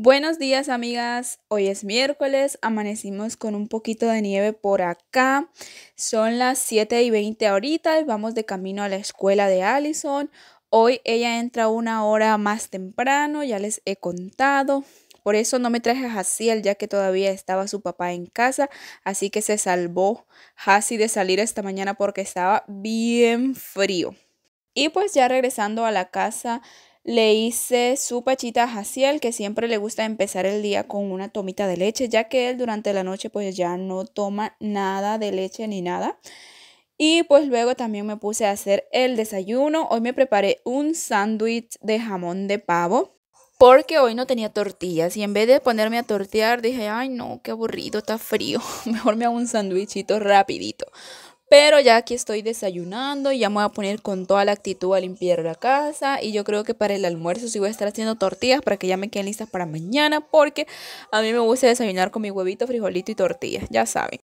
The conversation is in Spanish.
Buenos días amigas, hoy es miércoles, amanecimos con un poquito de nieve por acá, son las 7 y 20 ahorita y vamos de camino a la escuela de Allison. Hoy ella entra una hora más temprano, ya les he contado. Por eso no me traje a Hasiel ya que todavía estaba su papá en casa, así que se salvó Hasi de salir esta mañana porque estaba bien frío. Y pues ya regresando a la casa, le hice su pachita a Jaciel, que siempre le gusta empezar el día con una tomita de leche, ya que él durante la noche pues ya no toma nada de leche ni nada. Y pues luego también me puse a hacer el desayuno. Hoy me preparé un sándwich de jamón de pavo porque hoy no tenía tortillas y en vez de ponerme a tortear dije, ay no, qué aburrido, está frío, mejor me hago un sándwichito rapidito. Pero ya aquí estoy desayunando y ya me voy a poner con toda la actitud a limpiar la casa. Y yo creo que para el almuerzo sí voy a estar haciendo tortillas para que ya me queden listas para mañana. Porque a mí me gusta desayunar con mi huevito, frijolito y tortillas, ya saben.